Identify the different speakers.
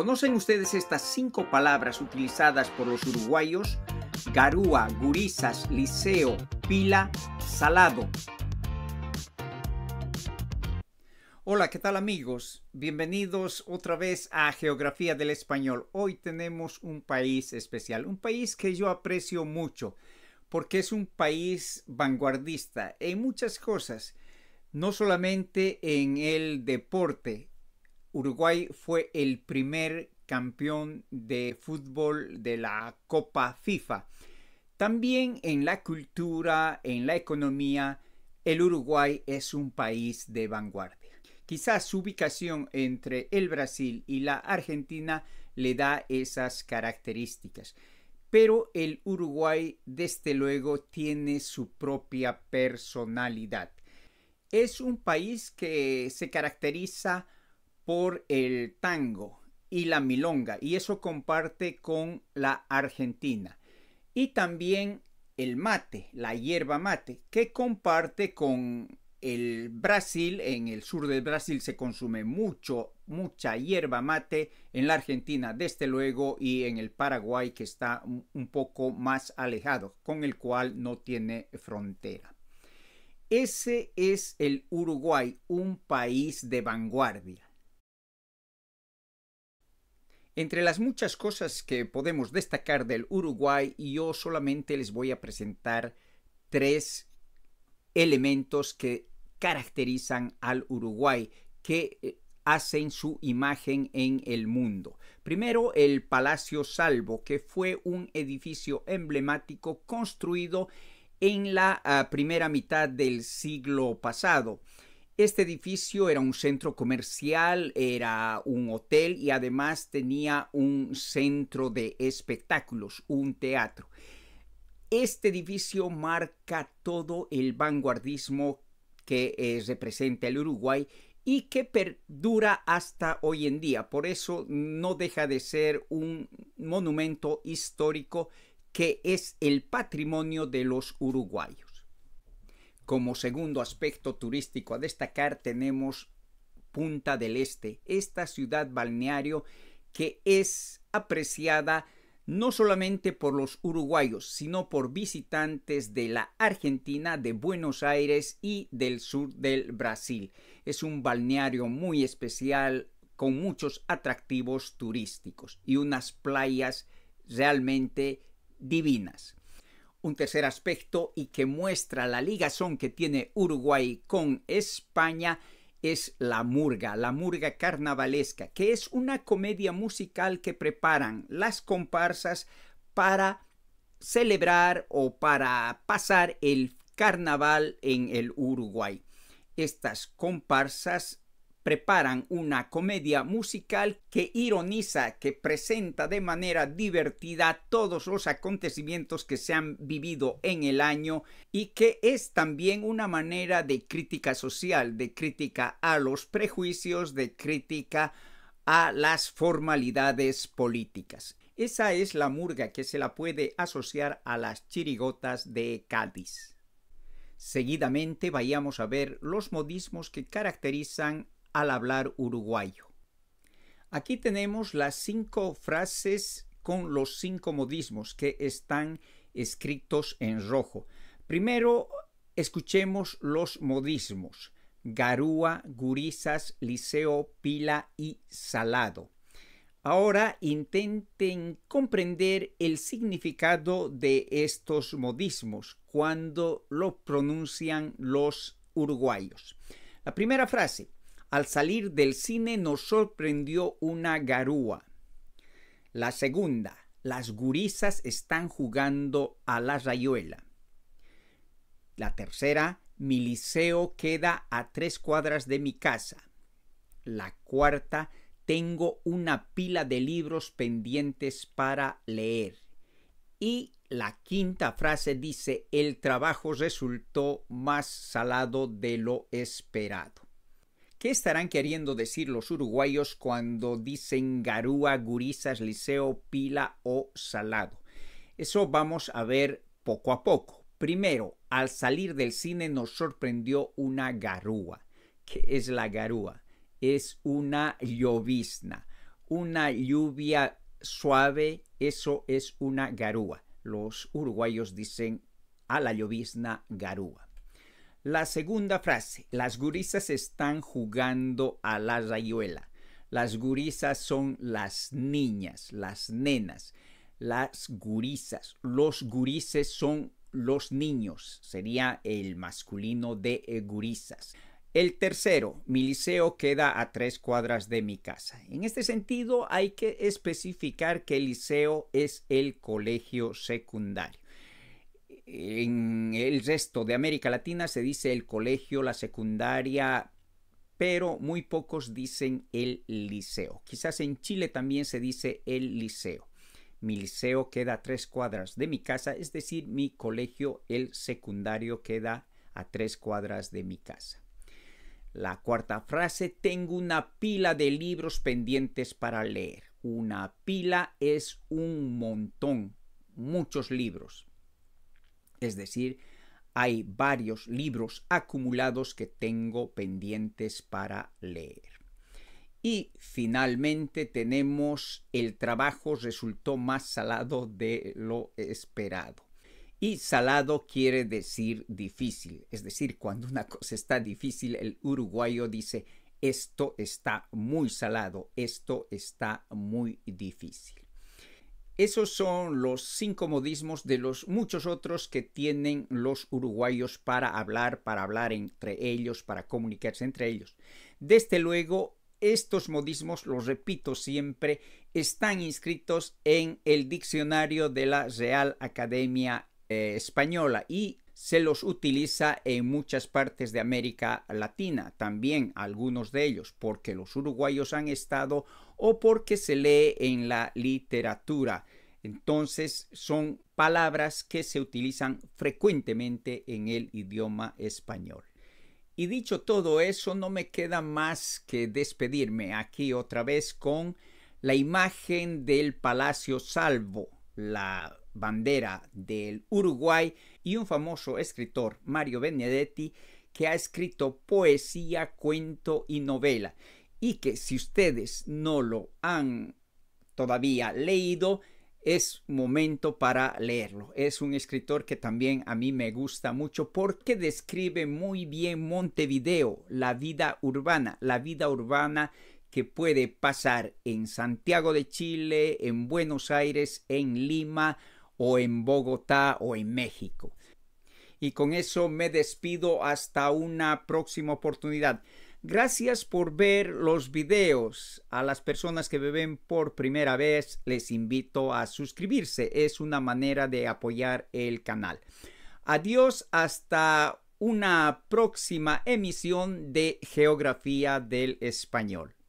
Speaker 1: ¿Conocen ustedes estas cinco palabras utilizadas por los uruguayos? Garúa, gurizas, liceo, pila, salado. Hola, ¿qué tal amigos? Bienvenidos otra vez a Geografía del Español. Hoy tenemos un país especial, un país que yo aprecio mucho porque es un país vanguardista en muchas cosas, no solamente en el deporte, Uruguay fue el primer campeón de fútbol de la Copa FIFA. También en la cultura, en la economía, el Uruguay es un país de vanguardia. Quizás su ubicación entre el Brasil y la Argentina le da esas características. Pero el Uruguay, desde luego, tiene su propia personalidad. Es un país que se caracteriza por el tango y la milonga y eso comparte con la Argentina. Y también el mate, la hierba mate, que comparte con el Brasil, en el sur del Brasil se consume mucho, mucha hierba mate, en la Argentina desde luego y en el Paraguay que está un poco más alejado, con el cual no tiene frontera. Ese es el Uruguay, un país de vanguardia. Entre las muchas cosas que podemos destacar del Uruguay, yo solamente les voy a presentar tres elementos que caracterizan al Uruguay, que eh, hacen su imagen en el mundo. Primero, el Palacio Salvo, que fue un edificio emblemático construido en la ah, primera mitad del siglo pasado. Este edificio era un centro comercial, era un hotel y además tenía un centro de espectáculos, un teatro. Este edificio marca todo el vanguardismo que eh, representa el Uruguay y que perdura hasta hoy en día. Por eso no deja de ser un monumento histórico que es el patrimonio de los uruguayos. Como segundo aspecto turístico a destacar tenemos Punta del Este, esta ciudad balneario que es apreciada no solamente por los uruguayos, sino por visitantes de la Argentina, de Buenos Aires y del sur del Brasil. Es un balneario muy especial con muchos atractivos turísticos y unas playas realmente divinas. Un tercer aspecto y que muestra la ligazón que tiene Uruguay con España es la murga, la murga carnavalesca, que es una comedia musical que preparan las comparsas para celebrar o para pasar el carnaval en el Uruguay. Estas comparsas preparan una comedia musical que ironiza, que presenta de manera divertida todos los acontecimientos que se han vivido en el año y que es también una manera de crítica social, de crítica a los prejuicios, de crítica a las formalidades políticas. Esa es la murga que se la puede asociar a las chirigotas de Cádiz. Seguidamente vayamos a ver los modismos que caracterizan al hablar uruguayo. Aquí tenemos las cinco frases con los cinco modismos que están escritos en rojo. Primero, escuchemos los modismos. Garúa, gurisas, liceo, pila y salado. Ahora intenten comprender el significado de estos modismos cuando lo pronuncian los uruguayos. La primera frase, al salir del cine nos sorprendió una garúa. La segunda, las gurisas están jugando a la rayuela. La tercera, mi liceo queda a tres cuadras de mi casa. La cuarta, tengo una pila de libros pendientes para leer. Y la quinta frase dice, el trabajo resultó más salado de lo esperado. ¿Qué estarán queriendo decir los uruguayos cuando dicen garúa, gurisas, liceo, pila o salado? Eso vamos a ver poco a poco. Primero, al salir del cine nos sorprendió una garúa. ¿Qué es la garúa? Es una llovizna, una lluvia suave, eso es una garúa. Los uruguayos dicen a la llovizna garúa. La segunda frase, las gurisas están jugando a la rayuela. Las gurisas son las niñas, las nenas. Las gurisas, los gurises son los niños, sería el masculino de eh, gurisas. El tercero, mi liceo queda a tres cuadras de mi casa. En este sentido hay que especificar que el liceo es el colegio secundario. En el resto de América Latina se dice el colegio, la secundaria, pero muy pocos dicen el liceo. Quizás en Chile también se dice el liceo. Mi liceo queda a tres cuadras de mi casa, es decir, mi colegio, el secundario, queda a tres cuadras de mi casa. La cuarta frase, tengo una pila de libros pendientes para leer. Una pila es un montón, muchos libros. Es decir, hay varios libros acumulados que tengo pendientes para leer. Y finalmente tenemos el trabajo resultó más salado de lo esperado. Y salado quiere decir difícil, es decir, cuando una cosa está difícil, el uruguayo dice, esto está muy salado, esto está muy difícil. Esos son los cinco modismos de los muchos otros que tienen los uruguayos para hablar, para hablar entre ellos, para comunicarse entre ellos. Desde luego, estos modismos, los repito siempre, están inscritos en el diccionario de la Real Academia eh, Española y se los utiliza en muchas partes de América Latina, también algunos de ellos, porque los uruguayos han estado o porque se lee en la literatura. Entonces son palabras que se utilizan frecuentemente en el idioma español. Y dicho todo eso, no me queda más que despedirme aquí otra vez con la imagen del Palacio Salvo, la bandera del Uruguay y un famoso escritor, Mario Benedetti, que ha escrito poesía, cuento y novela. Y que si ustedes no lo han todavía leído, es momento para leerlo. Es un escritor que también a mí me gusta mucho porque describe muy bien Montevideo, la vida urbana, la vida urbana que puede pasar en Santiago de Chile, en Buenos Aires, en Lima o en Bogotá o en México. Y con eso me despido hasta una próxima oportunidad. Gracias por ver los videos. A las personas que me ven por primera vez les invito a suscribirse. Es una manera de apoyar el canal. Adiós hasta una próxima emisión de Geografía del Español.